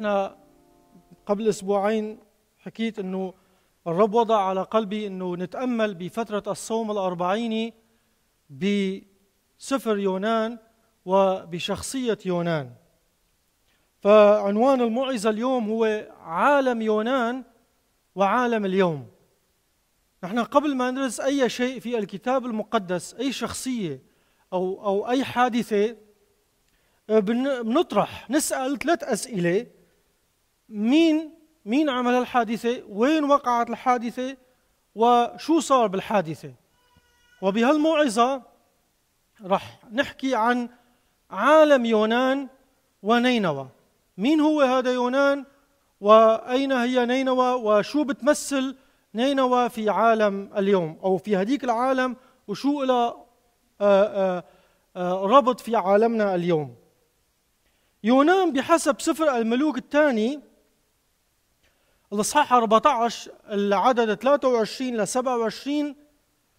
نحن قبل اسبوعين حكيت انه الرب وضع على قلبي انه نتامل بفتره الصوم الاربعيني بسفر يونان وبشخصيه يونان فعنوان الموعظه اليوم هو عالم يونان وعالم اليوم نحن قبل ما ندرس اي شيء في الكتاب المقدس اي شخصيه او او اي حادثه بنطرح نسال ثلاث اسئله مين مين عمل الحادثة وين وقعت الحادثة وشو صار بالحادثة وبهالموعظة رح نحكي عن عالم يونان ونينوى مين هو هذا يونان وأين هي نينوى وشو بتمثل نينوى في عالم اليوم أو في هديك العالم وشو إلى آه، آه، آه، ربط في عالمنا اليوم يونان بحسب سفر الملوك الثاني الإصحاح 14 العدد 23 ل 27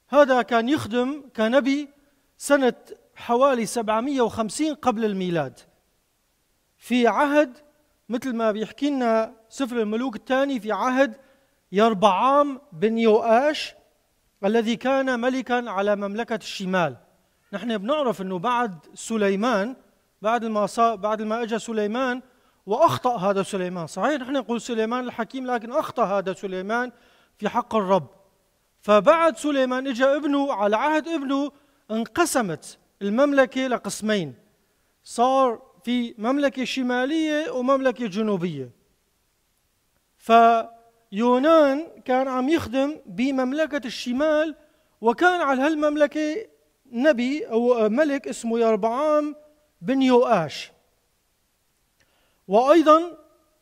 هذا كان يخدم كنبي سنة حوالي 750 قبل الميلاد في عهد مثل ما بيحكي لنا سفر الملوك الثاني في عهد يربعام بن يوآش الذي كان ملكا على مملكة الشمال نحن بنعرف انه بعد سليمان بعد ما بعد ما اجى سليمان وأخطأ هذا سليمان صحيح نحن نقول سليمان الحكيم لكن أخطأ هذا سليمان في حق الرب فبعد سليمان اجى ابنه على عهد ابنه انقسمت المملكة لقسمين صار في مملكة شمالية ومملكة جنوبية فيونان كان عم يخدم بمملكة الشمال وكان على هالمملكة نبي أو ملك اسمه يربعام بن يوآش وايضا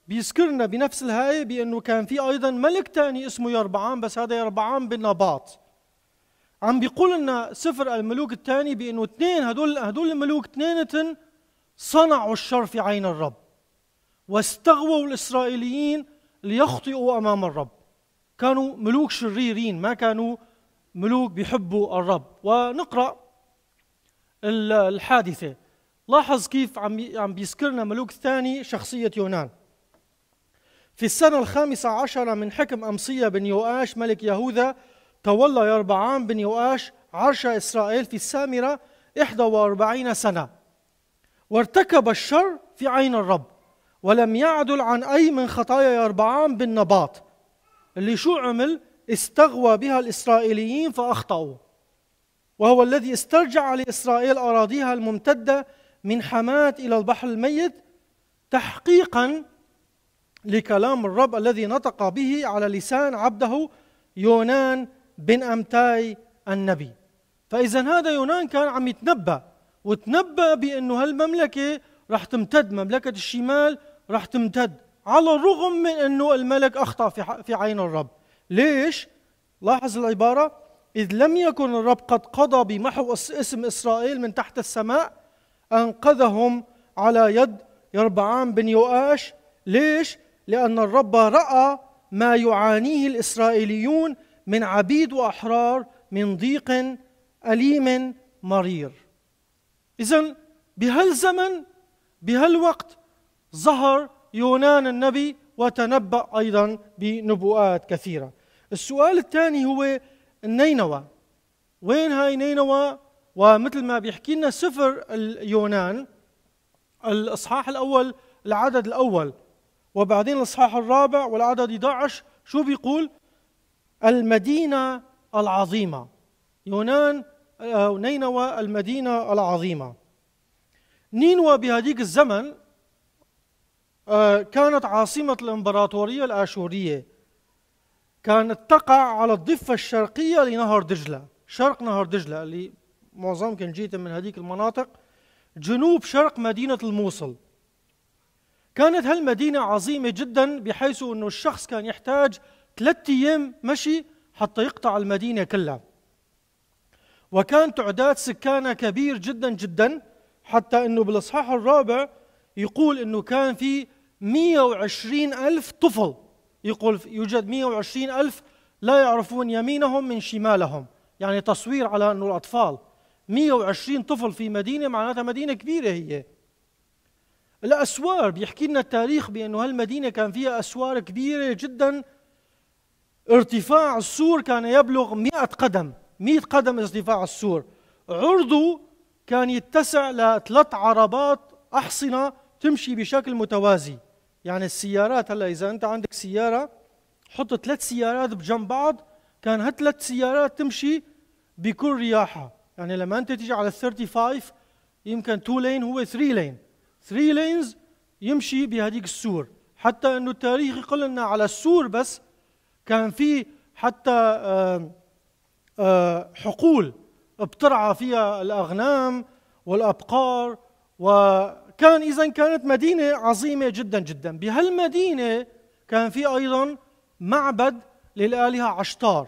بيذكرنا بنفس الآية بأنه كان في أيضا ملك ثاني اسمه يربعام بس هذا يربعام بن نباط عم بيقول لنا سفر الملوك الثاني بأنه اثنين هدول هدول الملوك اثنين صنعوا الشر في عين الرب واستغووا الإسرائيليين ليخطئوا أمام الرب كانوا ملوك شريرين ما كانوا ملوك بيحبوا الرب ونقرأ الحادثة لاحظ كيف عم عم بيذكرنا ملوك ثاني شخصية يونان في السنة الخامسة عشرة من حكم أمصية بن يؤاش ملك يهوذا تولى يربعام بن يؤاش عرش إسرائيل في السامرة 41 سنة وارتكب الشر في عين الرب ولم يعدل عن أي من خطايا يربعام بن نباط اللي شو عمل؟ استغوى بها الإسرائيليين فأخطأوا وهو الذي استرجع لإسرائيل أراضيها الممتدة من حماة إلى البحر الميت تحقيقا لكلام الرب الذي نطق به على لسان عبده يونان بن أمتاي النبي فإذا هذا يونان كان عم يتنبأ وتنبأ بأنه هالمملكة رح تمتد مملكة الشمال رح تمتد على الرغم من أنه الملك أخطأ في, في عين الرب ليش؟ لاحظ العبارة إذ لم يكن الرب قد قضى بمحو اسم إسرائيل من تحت السماء أنقذهم على يد يربعام بن يؤاش ليش؟ لأن الرب رأى ما يعانيه الإسرائيليون من عبيد وأحرار من ضيق أليم مرير إذا بهالزمن بهالوقت ظهر يونان النبي وتنبأ أيضا بنبوءات كثيرة السؤال الثاني هو النينوى وين هاي نينوى ومثل ما بيحكي لنا سفر اليونان الاصحاح الاول العدد الاول وبعدين الاصحاح الرابع والعدد 11 شو بيقول المدينه العظيمه يونان أو آه، نينوى المدينه العظيمه نينوى بهذيك الزمن آه، كانت عاصمه الامبراطوريه الاشوريه كانت تقع على الضفه الشرقيه لنهر دجله شرق نهر دجله اللي معظم كان جيت من هذيك المناطق جنوب شرق مدينة الموصل كانت هالمدينة عظيمة جدا بحيث أنه الشخص كان يحتاج ثلاثة أيام مشي حتى يقطع المدينة كلها وكان تعداد سكانها كبير جدا جدا حتى أنه بالإصحاح الرابع يقول أنه كان في 120 ألف طفل يقول يوجد 120 ألف لا يعرفون يمينهم من شمالهم يعني تصوير على أنه الأطفال 120 طفل في مدينه معناتها مدينه كبيره هي الاسوار بيحكي لنا التاريخ بانه هالمدينه كان فيها اسوار كبيره جدا ارتفاع السور كان يبلغ 100 قدم 100 قدم ارتفاع السور عرضه كان يتسع لثلاث عربات احصنه تمشي بشكل متوازي يعني السيارات هلا اذا انت عندك سياره حط ثلاث سيارات بجنب بعض كان هالثلاث سيارات تمشي بكل رياحه يعني لما انت تيجي على ال 35 يمكن 2 لين هو 3 لين 3 لينز يمشي بهديك السور حتى انه التاريخ يقول لنا على السور بس كان في حتى حقول بترعى فيها الاغنام والابقار وكان اذا كانت مدينه عظيمه جدا جدا بهالمدينه كان في ايضا معبد للالهه عشتار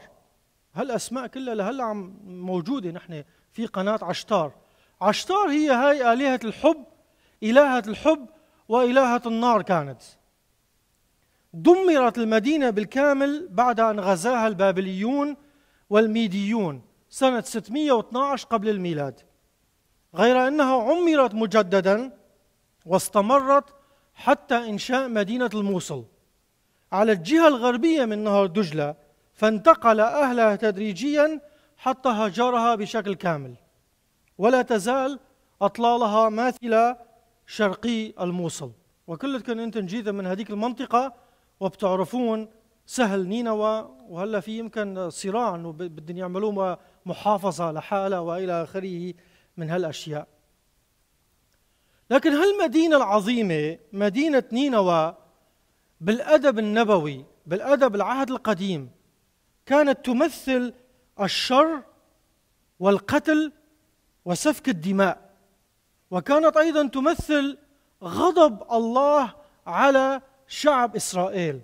هالاسماء كلها لهلا عم موجوده نحن في قناة عشتار عشتار هي هاي آلهة الحب إلهة الحب وإلهة النار كانت دمرت المدينة بالكامل بعد أن غزاها البابليون والميديون سنة 612 قبل الميلاد غير أنها عمرت مجددا واستمرت حتى إنشاء مدينة الموصل على الجهة الغربية من نهر دجلة فانتقل أهلها تدريجيا حتى هجرها بشكل كامل ولا تزال أطلالها ماثلة شرقي الموصل وكلكم أنتم جيدا من هذيك المنطقة وبتعرفون سهل نينوى وهلا في يمكن صراع انه بدهم يعملوا محافظه لحالها والى اخره من هالاشياء. لكن هالمدينه العظيمه مدينه نينوى بالادب النبوي بالادب العهد القديم كانت تمثل الشر والقتل وسفك الدماء وكانت ايضا تمثل غضب الله على شعب اسرائيل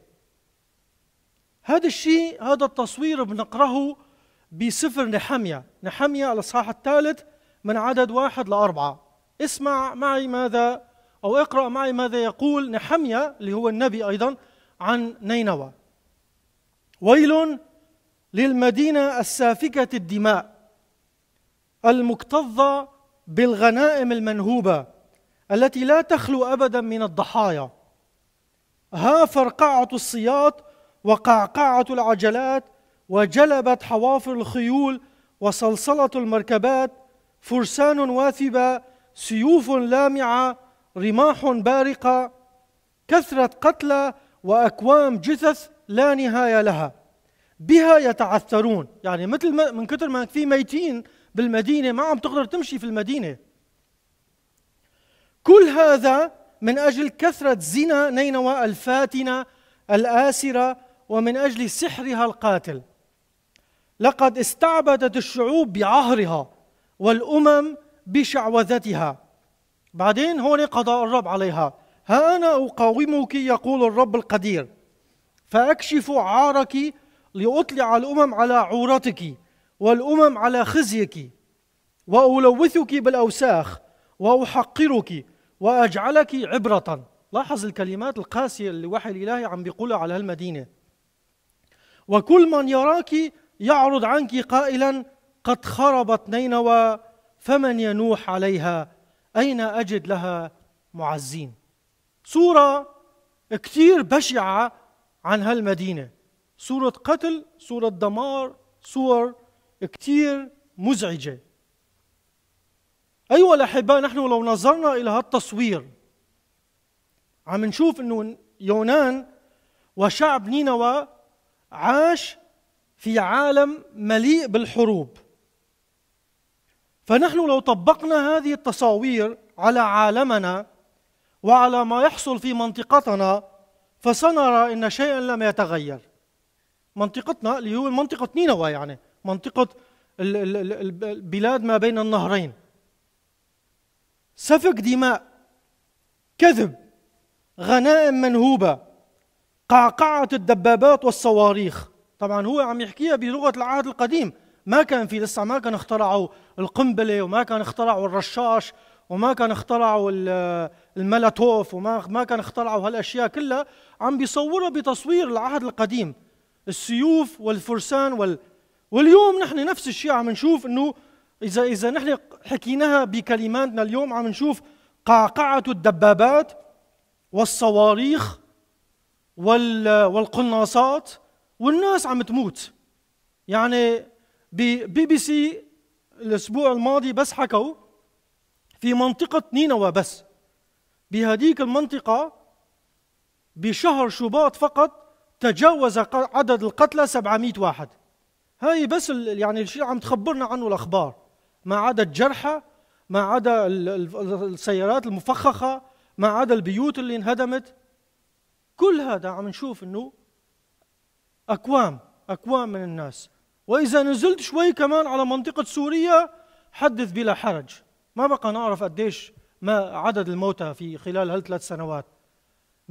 هذا الشيء هذا التصوير بنقراه بسفر نحمية نحمية الإصحاح الثالث من عدد واحد لأربعة اسمع معي ماذا أو اقرأ معي ماذا يقول نحمية اللي هو النبي أيضا عن نينوى ويل للمدينه السافكه الدماء المكتظه بالغنائم المنهوبه التي لا تخلو ابدا من الضحايا ها فرقعه الصياط وقعقعه العجلات وجلبت حوافر الخيول وصلصله المركبات فرسان واثبه سيوف لامعه رماح بارقه كثره قتلى واكوام جثث لا نهايه لها بها يتعثرون يعني مثل ما من كثر ما في ميتين بالمدينة ما عم تقدر تمشي في المدينة كل هذا من أجل كثرة زنا نينوى الفاتنة الآسرة ومن أجل سحرها القاتل لقد استعبدت الشعوب بعهرها والأمم بشعوذتها بعدين هون قضاء الرب عليها ها أنا أقاومك يقول الرب القدير فأكشف عارك لأطلع الأمم على عورتك والأمم على خزيك وألوثك بالأوساخ وأحقرك وأجعلك عبرة لاحظ الكلمات القاسية اللي وحي الإلهي عم بيقولها على هالمدينة وكل من يراك يعرض عنك قائلا قد خربت نينوى فمن ينوح عليها أين أجد لها معزين صورة كثير بشعة عن هالمدينة صورة قتل صورة دمار صور كتير مزعجة أيها الأحباء نحن لو نظرنا إلى هالتصوير عم نشوف أنه يونان وشعب نينوى عاش في عالم مليء بالحروب فنحن لو طبقنا هذه التصاوير على عالمنا وعلى ما يحصل في منطقتنا فسنرى ان شيئا لم يتغير منطقتنا اللي هو منطقة نينوى يعني منطقة البلاد ما بين النهرين سفك دماء كذب غنائم منهوبة قعقعة الدبابات والصواريخ طبعا هو عم يحكيها بلغة العهد القديم ما كان في لسه ما كان اخترعوا القنبلة وما كان اخترعوا الرشاش وما كان اخترعوا الملاتوف وما ما كان اخترعوا هالاشياء كلها عم بيصورها بتصوير العهد القديم السيوف والفرسان وال... واليوم نحن نفس الشيء عم نشوف انه اذا اذا نحن حكيناها بكلماتنا اليوم عم نشوف قعقعه الدبابات والصواريخ وال... والقناصات والناس عم تموت يعني بي بي سي الاسبوع الماضي بس حكوا في منطقه نينوى بس بهذيك المنطقه بشهر شباط فقط تجاوز عدد القتلى 700 واحد هاي بس يعني الشيء عم تخبرنا عنه الاخبار ما عدا الجرحى ما عدا السيارات المفخخه ما عدا البيوت اللي انهدمت كل هذا عم نشوف انه اكوام اكوام من الناس واذا نزلت شوي كمان على منطقه سوريا حدث بلا حرج ما بقى نعرف قديش ما عدد الموتى في خلال هالثلاث سنوات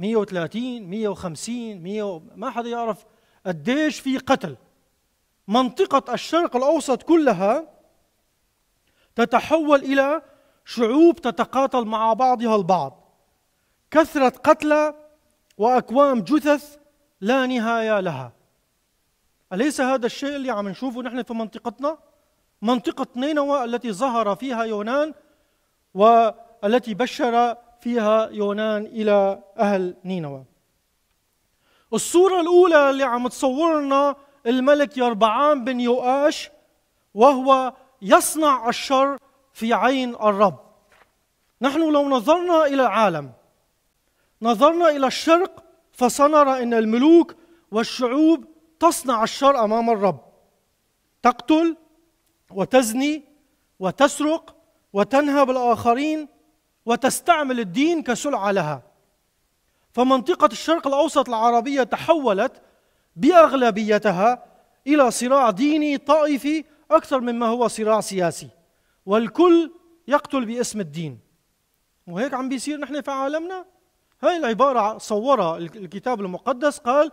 130 150 100 ما حدا يعرف قديش في قتل منطقة الشرق الأوسط كلها تتحول إلى شعوب تتقاتل مع بعضها البعض كثرة قتلى وأكوام جثث لا نهاية لها أليس هذا الشيء اللي عم نشوفه نحن في منطقتنا؟ منطقة نينوى التي ظهر فيها يونان والتي بشر فيها يونان إلى أهل نينوى الصورة الأولى اللي عم تصورنا الملك يربعان بن يؤاش وهو يصنع الشر في عين الرب نحن لو نظرنا إلى العالم نظرنا إلى الشرق فسنرى أن الملوك والشعوب تصنع الشر أمام الرب تقتل وتزني وتسرق وتنهب الآخرين وتستعمل الدين كسلعة لها فمنطقة الشرق الأوسط العربية تحولت بأغلبيتها إلى صراع ديني طائفي أكثر مما هو صراع سياسي والكل يقتل باسم الدين وهيك عم بيصير نحن في عالمنا هاي العبارة صورها الكتاب المقدس قال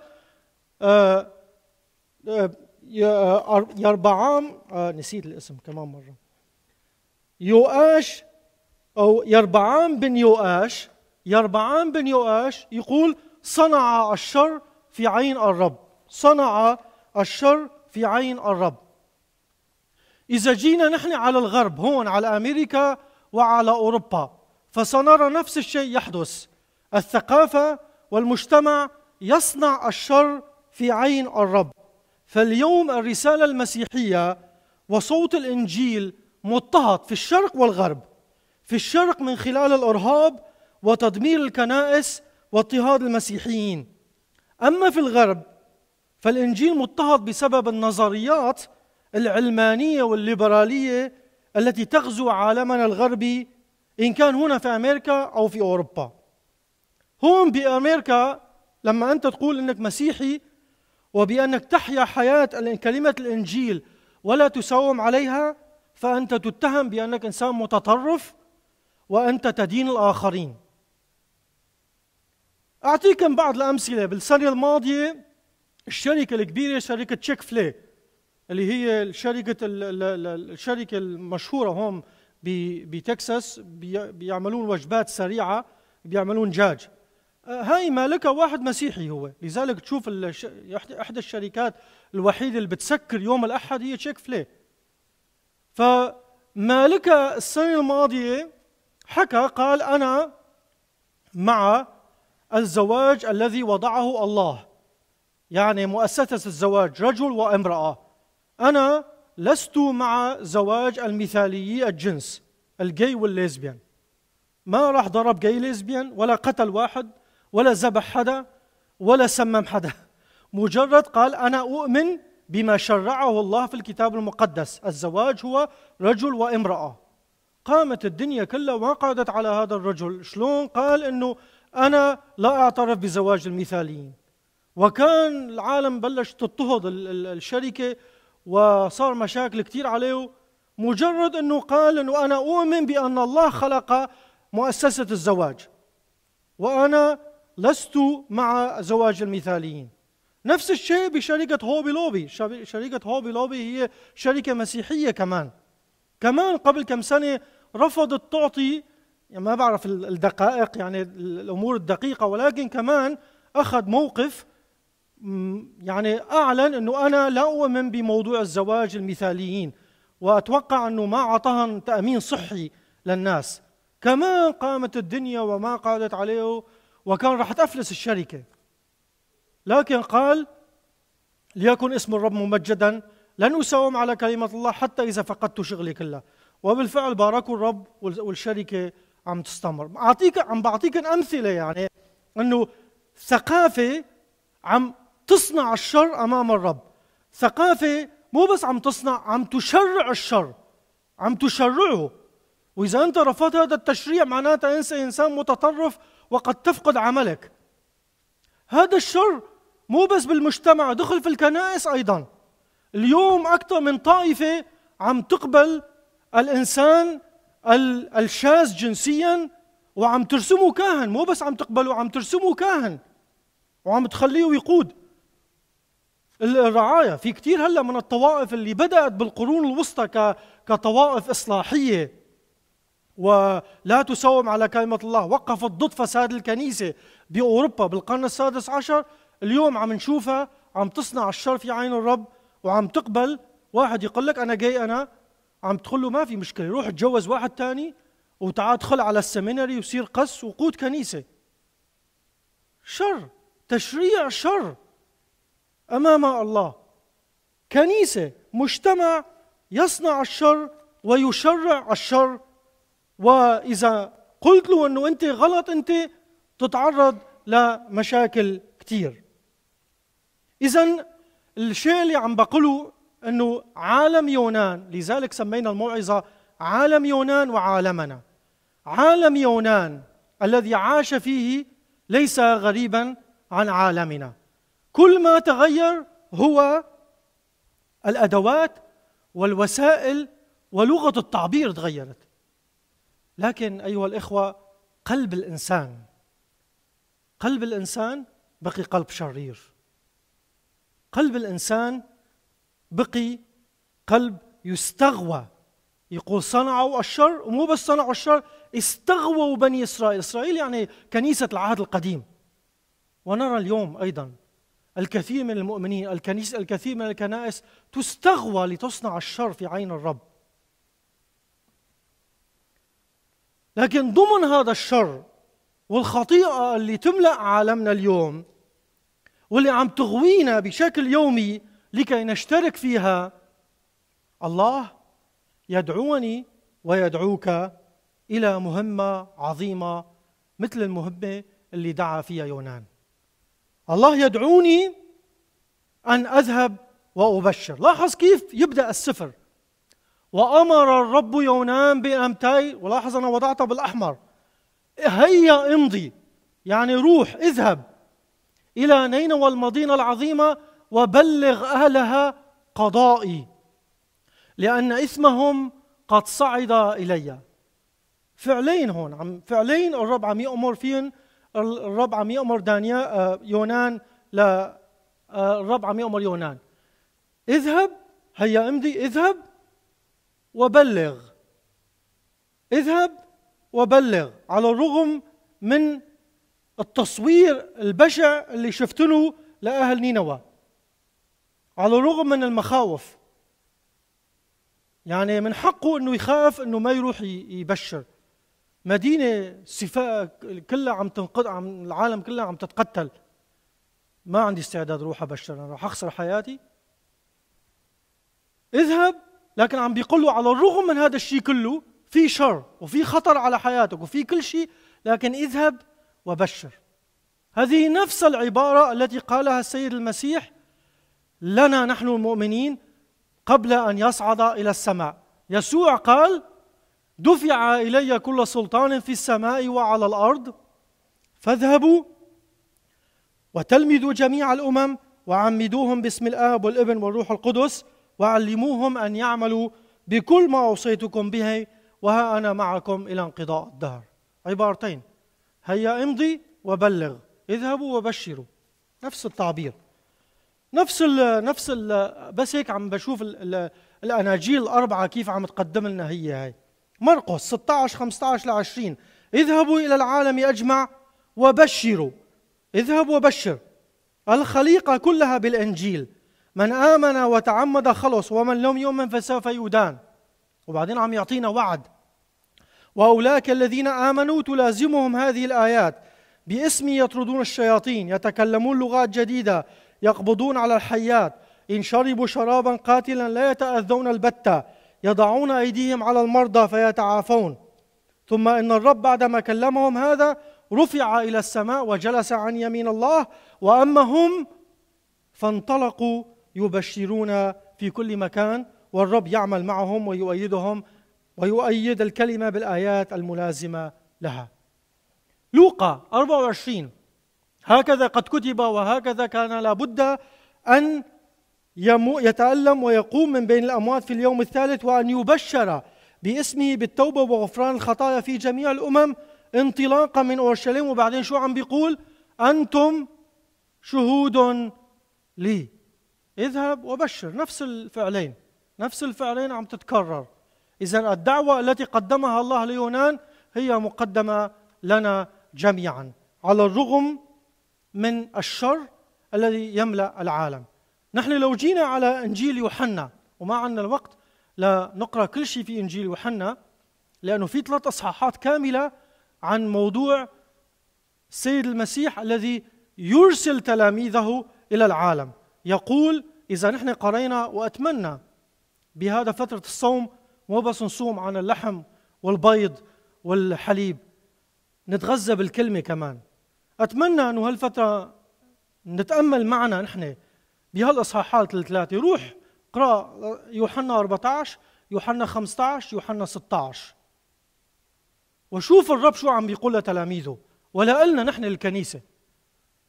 آه، آه، يربعام آه، نسيت الاسم كمان مرة يؤاش أو يربعام بن يؤاش يربعام بن يؤاش يقول صنع الشر في عين الرب صنع الشر في عين الرب إذا جينا نحن على الغرب هون على أمريكا وعلى أوروبا فسنرى نفس الشيء يحدث الثقافة والمجتمع يصنع الشر في عين الرب فاليوم الرسالة المسيحية وصوت الإنجيل مضطهد في الشرق والغرب في الشرق من خلال الارهاب وتدمير الكنائس واضطهاد المسيحيين اما في الغرب فالانجيل مضطهد بسبب النظريات العلمانيه والليبراليه التي تغزو عالمنا الغربي ان كان هنا في امريكا او في اوروبا هون بامريكا لما انت تقول انك مسيحي وبانك تحيا حياه كلمه الانجيل ولا تساوم عليها فانت تتهم بانك انسان متطرف وأنت تدين الآخرين أعطيكم بعض الأمثلة بالسنة الماضية الشركة الكبيرة شركة تشيك فلي اللي هي الشركة الشركة المشهورة هون بتكساس بيعملون وجبات سريعة بيعملون دجاج آه، هاي مالكها واحد مسيحي هو لذلك تشوف احدى الشركات الوحيده اللي بتسكر يوم الاحد هي تشيك فلي فمالكها السنه الماضيه حكى قال أنا مع الزواج الذي وضعه الله يعني مؤسسة الزواج رجل وامرأة أنا لست مع زواج المثاليي الجنس الجي والليزبيان ما راح ضرب جاي ليزبيان ولا قتل واحد ولا ذبح حدا ولا سمم حدا مجرد قال أنا أؤمن بما شرعه الله في الكتاب المقدس الزواج هو رجل وامرأة قامت الدنيا كلها وقعدت على هذا الرجل شلون قال انه انا لا اعترف بزواج المثاليين وكان العالم بلش تضطهد الشركه وصار مشاكل كثير عليه مجرد انه قال انه انا اؤمن بان الله خلق مؤسسه الزواج وانا لست مع زواج المثاليين نفس الشيء بشركة هوبي لوبي شركة هوبي لوبي هي شركة مسيحية كمان كمان قبل كم سنة رفضت تعطي يعني ما بعرف الدقائق يعني الامور الدقيقه ولكن كمان اخذ موقف يعني اعلن انه انا لا اؤمن بموضوع الزواج المثاليين واتوقع انه ما اعطاهم تامين صحي للناس كمان قامت الدنيا وما قعدت عليه وكان راح تفلس الشركه لكن قال ليكن اسم الرب ممجدا لن اساوم على كلمه الله حتى اذا فقدت شغلي كله وبالفعل باركوا الرب والشركه عم تستمر اعطيك عم بعطيك امثله يعني انه ثقافه عم تصنع الشر امام الرب ثقافه مو بس عم تصنع عم تشرع الشر عم تشرعه واذا انت رفضت هذا التشريع معناتها انت انسان متطرف وقد تفقد عملك هذا الشر مو بس بالمجتمع دخل في الكنائس ايضا اليوم اكثر من طائفه عم تقبل الانسان الشاذ جنسيا وعم ترسمه كاهن مو بس عم تقبله عم ترسمه كاهن وعم تخليه يقود الرعايا في كثير هلا من الطوائف اللي بدات بالقرون الوسطى كطوائف اصلاحيه ولا تساوم على كلمه الله وقفت ضد فساد الكنيسه باوروبا بالقرن السادس عشر اليوم عم نشوفها عم تصنع الشر في عين الرب وعم تقبل واحد يقول لك انا جاي انا عم تقول له ما في مشكله روح اتجوز واحد ثاني وتعال ادخل على السمينري وصير قس وقود كنيسه شر تشريع شر امام الله كنيسه مجتمع يصنع الشر ويشرع الشر واذا قلت له انه انت غلط انت تتعرض لمشاكل كثير اذا الشيء اللي عم بقوله انه عالم يونان لذلك سمينا الموعظه عالم يونان وعالمنا عالم يونان الذي عاش فيه ليس غريبا عن عالمنا كل ما تغير هو الادوات والوسائل ولغه التعبير تغيرت لكن ايها الاخوه قلب الانسان قلب الانسان بقي قلب شرير قلب الانسان بقي قلب يستغوى يقول صنعوا الشر ومو بس صنعوا الشر استغووا بني اسرائيل، اسرائيل يعني كنيسه العهد القديم. ونرى اليوم ايضا الكثير من المؤمنين، الكنيسه الكثير من الكنائس تستغوى لتصنع الشر في عين الرب. لكن ضمن هذا الشر والخطيئه اللي تملا عالمنا اليوم واللي عم تغوينا بشكل يومي لكي نشترك فيها الله يدعوني ويدعوك الى مهمه عظيمه مثل المهمه اللي دعا فيها يونان الله يدعوني ان اذهب وابشر لاحظ كيف يبدا السفر وامر الرب يونان بامتي ولاحظ انا وضعتها بالاحمر هيا امضي يعني روح اذهب الى نينوى المدينه العظيمه وبلغ اهلها قضائي لان اثمهم قد صعد الي فعلين هون عم فعلين الرب عم يامر فيهم الرب عم يامر دانيا آه، يونان ل آه، الرب عم يامر يونان اذهب هيا امضي اذهب وبلغ اذهب وبلغ على الرغم من التصوير البشع اللي شفت له لاهل نينوى على الرغم من المخاوف يعني من حقه انه يخاف انه ما يروح يبشر مدينه صفاء كلها عم تنقض عم العالم كلها عم تتقتل ما عندي استعداد روح ابشر انا راح اخسر حياتي اذهب لكن عم بيقول له على الرغم من هذا الشيء كله في شر وفي خطر على حياتك وفي كل شيء لكن اذهب وبشر هذه نفس العباره التي قالها السيد المسيح لنا نحن المؤمنين قبل ان يصعد الى السماء يسوع قال دفع الي كل سلطان في السماء وعلى الارض فاذهبوا وتلمذوا جميع الامم وعمدوهم باسم الاب والابن والروح القدس وعلموهم ان يعملوا بكل ما اوصيتكم به وها انا معكم الى انقضاء الدهر عبارتين هيا امضي وبلغ اذهبوا وبشروا نفس التعبير نفس ال نفس ال بس هيك عم بشوف الاناجيل الاربعه كيف عم تقدم لنا هي هاي مرقس 16 15 ل 20 اذهبوا الى العالم اجمع وبشروا اذهب وبشر الخليقه كلها بالانجيل من امن وتعمد خلص ومن لم يؤمن فسوف يدان وبعدين عم يعطينا وعد واولئك الذين امنوا تلازمهم هذه الايات باسمي يطردون الشياطين يتكلمون لغات جديده يقبضون على الحيات إن شربوا شرابا قاتلا لا يتأذون البتة يضعون أيديهم على المرضى فيتعافون ثم إن الرب بعدما كلمهم هذا رفع إلى السماء وجلس عن يمين الله وأما هم فانطلقوا يبشرون في كل مكان والرب يعمل معهم ويؤيدهم ويؤيد الكلمة بالآيات الملازمة لها لوقا 24 هكذا قد كتب وهكذا كان لابد أن يتألم ويقوم من بين الأموات في اليوم الثالث وأن يبشر باسمه بالتوبة وغفران الخطايا في جميع الأمم انطلاقا من أورشليم وبعدين شو عم بيقول أنتم شهود لي اذهب وبشر نفس الفعلين نفس الفعلين عم تتكرر إذا الدعوة التي قدمها الله ليونان هي مقدمة لنا جميعا على الرغم من الشر الذي يملا العالم نحن لو جينا على انجيل يوحنا وما عندنا الوقت لنقرا كل شيء في انجيل يوحنا لانه في ثلاث اصحاحات كامله عن موضوع السيد المسيح الذي يرسل تلاميذه الى العالم يقول اذا نحن قرينا واتمنى بهذا فتره الصوم مو بس نصوم عن اللحم والبيض والحليب نتغذى بالكلمه كمان أتمنى أنه هالفترة نتأمل معنا نحن بهالإصحاحات الثلاثة روح اقرأ يوحنا 14 يوحنا 15 يوحنا 16 وشوف الرب شو عم بيقول لتلاميذه ولا قلنا نحن الكنيسة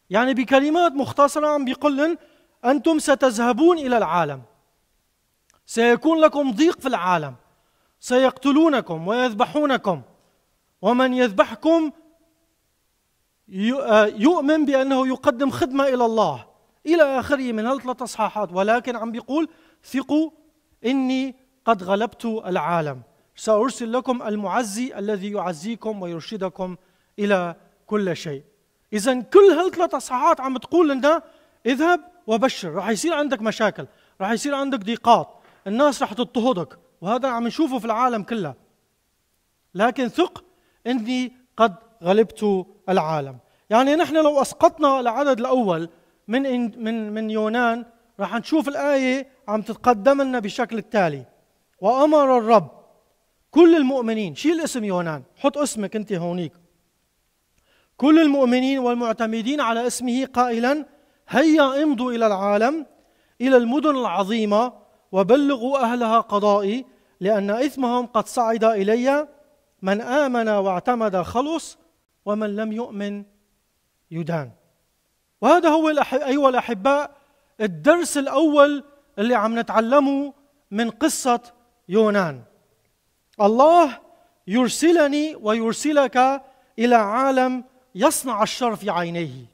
يعني بكلمات مختصرة عم بيقول أنتم ستذهبون إلى العالم سيكون لكم ضيق في العالم سيقتلونكم ويذبحونكم ومن يذبحكم آه، يؤمن بأنه يقدم خدمة إلى الله إلى آخره من هالثلاث أصحاحات ولكن عم بيقول ثقوا إني قد غلبت العالم سأرسل لكم المعزي الذي يعزيكم ويرشدكم إلى كل شيء إذا كل هالثلاث أصحاحات عم تقول لنا اذهب وبشر رح يصير عندك مشاكل رح يصير عندك ضيقات الناس رح تضطهدك وهذا عم نشوفه في العالم كله لكن ثق إني قد غلبت العالم يعني نحن لو اسقطنا العدد الاول من من من يونان راح نشوف الايه عم تتقدم لنا بشكل التالي وامر الرب كل المؤمنين شيل اسم يونان حط اسمك انت هونيك كل المؤمنين والمعتمدين على اسمه قائلا هيا امضوا الى العالم الى المدن العظيمه وبلغوا اهلها قضائي لان اثمهم قد صعد الي من امن واعتمد خلص ومن لم يؤمن يدان وهذا هو أيها الأحباء الدرس الأول اللي عم نتعلمه من قصة يونان الله يرسلني ويرسلك إلى عالم يصنع الشر في عينيه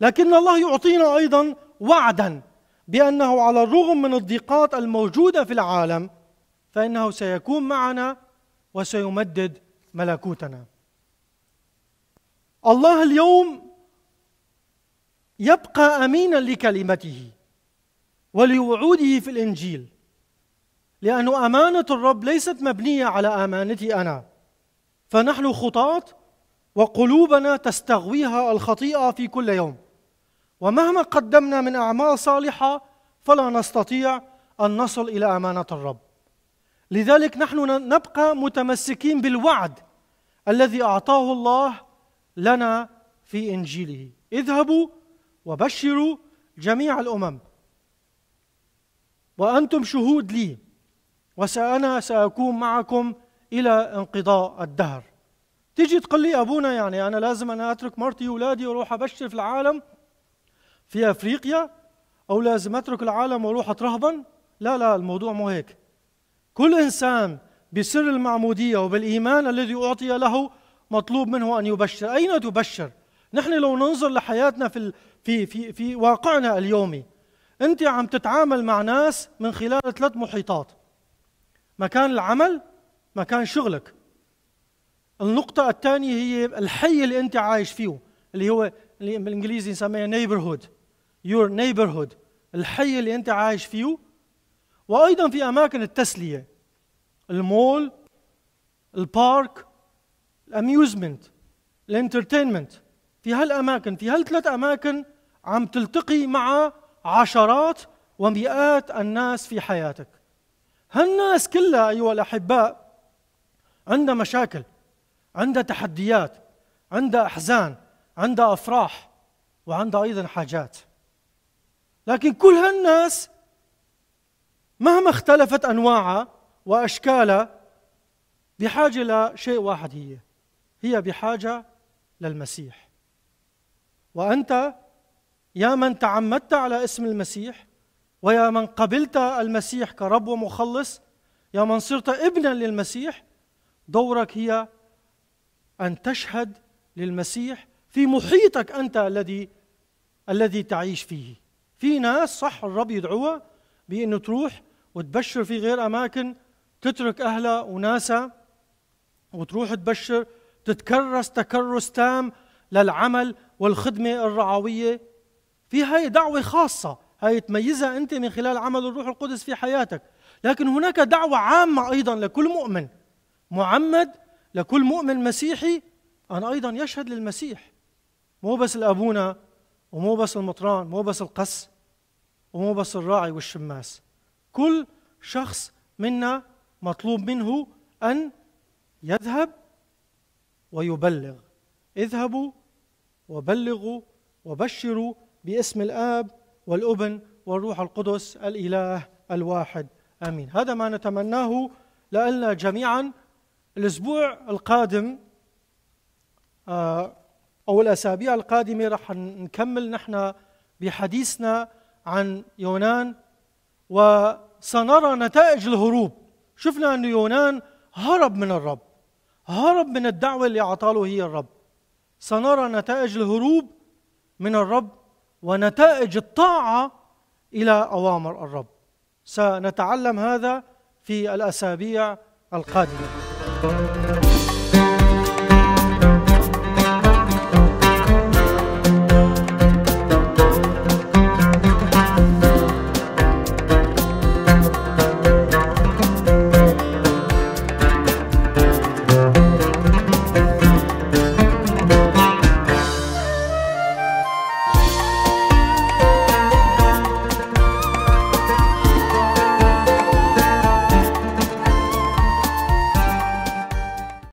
لكن الله يعطينا أيضا وعدا بأنه على الرغم من الضيقات الموجودة في العالم فإنه سيكون معنا وسيمدد ملكوتنا الله اليوم يبقى امينا لكلمته ولوعوده في الانجيل لأن امانه الرب ليست مبنيه على امانتي انا فنحن خطاه وقلوبنا تستغويها الخطيئه في كل يوم ومهما قدمنا من اعمال صالحه فلا نستطيع ان نصل الى امانه الرب لذلك نحن نبقى متمسكين بالوعد الذي اعطاه الله لنا في انجيله اذهبوا وبشروا جميع الامم وانتم شهود لي وسانا ساكون معكم الى انقضاء الدهر تيجي تقول لي ابونا يعني انا لازم انا اترك مرتي واولادي واروح ابشر في العالم في افريقيا او لازم اترك العالم واروح اترهبن لا لا الموضوع مو هيك كل انسان بسر المعموديه وبالايمان الذي اعطي له مطلوب منه ان يبشر اين تبشر نحن لو ننظر لحياتنا في في في في واقعنا اليومي انت عم تتعامل مع ناس من خلال ثلاث محيطات مكان العمل مكان شغلك النقطة الثانية هي الحي اللي أنت عايش فيه اللي هو اللي بالإنجليزي نسميه neighborhood your neighborhood الحي اللي أنت عايش فيه وأيضا في أماكن التسلية المول البارك الاميوزمنت الانترتينمنت في هالاماكن في هالثلاث اماكن عم تلتقي مع عشرات ومئات الناس في حياتك هالناس كلها ايها الاحباء عندها مشاكل عندها تحديات عندها احزان عندها افراح وعندها ايضا حاجات لكن كل هالناس مهما اختلفت انواعها واشكالها بحاجه لشيء واحد هي هي بحاجه للمسيح وانت يا من تعمدت على اسم المسيح ويا من قبلت المسيح كرب ومخلص يا من صرت ابنا للمسيح دورك هي ان تشهد للمسيح في محيطك انت الذي الذي تعيش فيه في ناس صح الرب يدعوها بانه تروح وتبشر في غير اماكن تترك اهلها وناسها وتروح تبشر تتكرس تكرس تام للعمل والخدمة الرعوية في هاي دعوة خاصة هاي تميزها أنت من خلال عمل الروح القدس في حياتك لكن هناك دعوة عامة أيضا لكل مؤمن معمد لكل مؤمن مسيحي أن أيضا يشهد للمسيح مو بس الأبونا ومو بس المطران مو بس القس ومو بس الراعي والشماس كل شخص منا مطلوب منه أن يذهب ويبلغ اذهبوا وبلغوا وبشروا باسم الاب والابن والروح القدس الاله الواحد امين هذا ما نتمناه لألنا جميعا الاسبوع القادم آه، او الاسابيع القادمه رح نكمل نحن بحديثنا عن يونان وسنرى نتائج الهروب شفنا ان يونان هرب من الرب هرب من الدعوة اللي أعطاله هي الرب سنرى نتائج الهروب من الرب ونتائج الطاعة إلى أوامر الرب سنتعلم هذا في الأسابيع القادمة